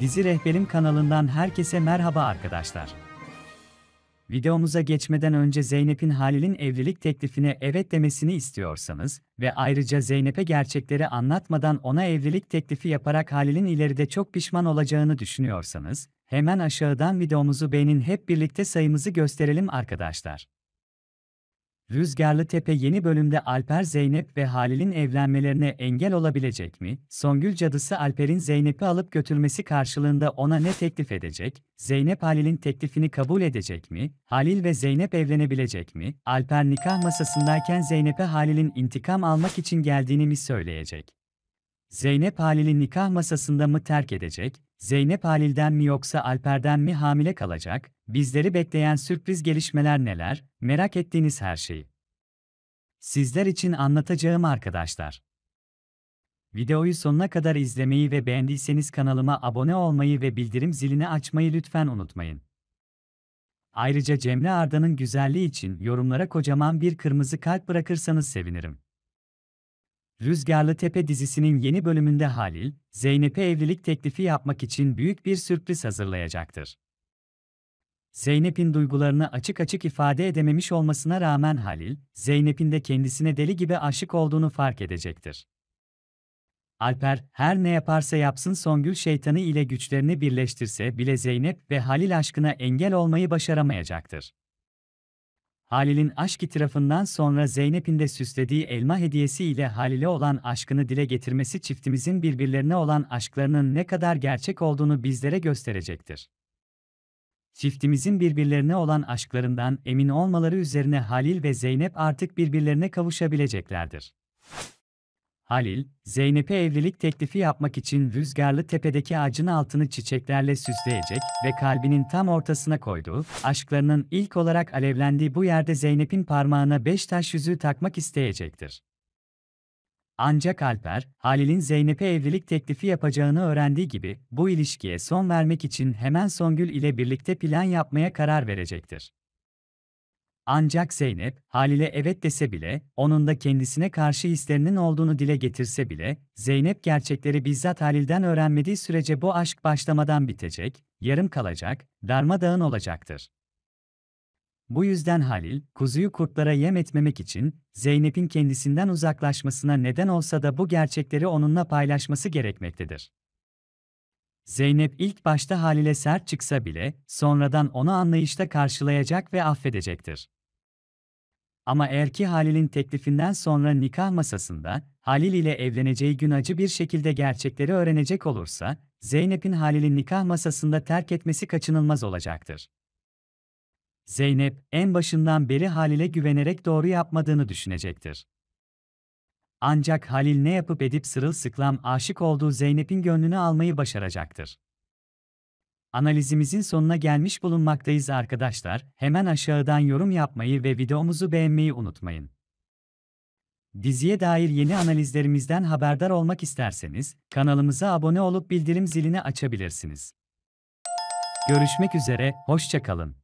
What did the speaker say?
Dizi Rehberim kanalından herkese merhaba arkadaşlar. Videomuza geçmeden önce Zeynep'in Halil'in evlilik teklifine evet demesini istiyorsanız ve ayrıca Zeynep'e gerçekleri anlatmadan ona evlilik teklifi yaparak Halil'in ileride çok pişman olacağını düşünüyorsanız, hemen aşağıdan videomuzu beğenin hep birlikte sayımızı gösterelim arkadaşlar. Rüzgarlı Tepe yeni bölümde Alper Zeynep ve Halil'in evlenmelerine engel olabilecek mi? Songül cadısı Alper'in Zeynep'i alıp götürmesi karşılığında ona ne teklif edecek? Zeynep Halil'in teklifini kabul edecek mi? Halil ve Zeynep evlenebilecek mi? Alper nikah masasındayken Zeynep'e Halil'in intikam almak için geldiğini mi söyleyecek? Zeynep Halil'i nikah masasında mı terk edecek, Zeynep Halil'den mi yoksa Alper'den mi hamile kalacak? Bizleri bekleyen sürpriz gelişmeler neler? Merak ettiğiniz her şeyi. Sizler için anlatacağım arkadaşlar. Videoyu sonuna kadar izlemeyi ve beğendiyseniz kanalıma abone olmayı ve bildirim zilini açmayı lütfen unutmayın. Ayrıca Cemre Arda'nın güzelliği için yorumlara kocaman bir kırmızı kalp bırakırsanız sevinirim. Rüzgarlı Tepe dizisinin yeni bölümünde Halil, Zeynep'e evlilik teklifi yapmak için büyük bir sürpriz hazırlayacaktır. Zeynep'in duygularını açık açık ifade edememiş olmasına rağmen Halil, Zeynep'in de kendisine deli gibi aşık olduğunu fark edecektir. Alper, her ne yaparsa yapsın Songül şeytanı ile güçlerini birleştirse bile Zeynep ve Halil aşkına engel olmayı başaramayacaktır. Halil'in aşk itirafından sonra Zeynep'in de süslediği elma hediyesi ile Halil'e olan aşkını dile getirmesi çiftimizin birbirlerine olan aşklarının ne kadar gerçek olduğunu bizlere gösterecektir. Çiftimizin birbirlerine olan aşklarından emin olmaları üzerine Halil ve Zeynep artık birbirlerine kavuşabileceklerdir. Halil, Zeynep'e evlilik teklifi yapmak için rüzgarlı tepedeki ağacın altını çiçeklerle süsleyecek ve kalbinin tam ortasına koyduğu, aşklarının ilk olarak alevlendiği bu yerde Zeynep'in parmağına beş taş yüzüğü takmak isteyecektir. Ancak Alper, Halil'in Zeynep'e evlilik teklifi yapacağını öğrendiği gibi bu ilişkiye son vermek için hemen Songül ile birlikte plan yapmaya karar verecektir. Ancak Zeynep, Halil'e evet dese bile, onun da kendisine karşı hislerinin olduğunu dile getirse bile, Zeynep gerçekleri bizzat Halil'den öğrenmediği sürece bu aşk başlamadan bitecek, yarım kalacak, darmadağın olacaktır. Bu yüzden Halil, kuzuyu kurtlara yem etmemek için, Zeynep'in kendisinden uzaklaşmasına neden olsa da bu gerçekleri onunla paylaşması gerekmektedir. Zeynep ilk başta Halil'e sert çıksa bile, sonradan onu anlayışla karşılayacak ve affedecektir. Ama eğer ki Halil'in teklifinden sonra nikah masasında, Halil ile evleneceği gün acı bir şekilde gerçekleri öğrenecek olursa, Zeynep'in Halil'in nikah masasında terk etmesi kaçınılmaz olacaktır. Zeynep, en başından beri Halil'e güvenerek doğru yapmadığını düşünecektir. Ancak Halil ne yapıp edip sırılsıklam aşık olduğu Zeynep'in gönlünü almayı başaracaktır. Analizimizin sonuna gelmiş bulunmaktayız arkadaşlar. Hemen aşağıdan yorum yapmayı ve videomuzu beğenmeyi unutmayın. Diziye dair yeni analizlerimizden haberdar olmak isterseniz kanalımıza abone olup bildirim zilini açabilirsiniz. Görüşmek üzere, hoşçakalın.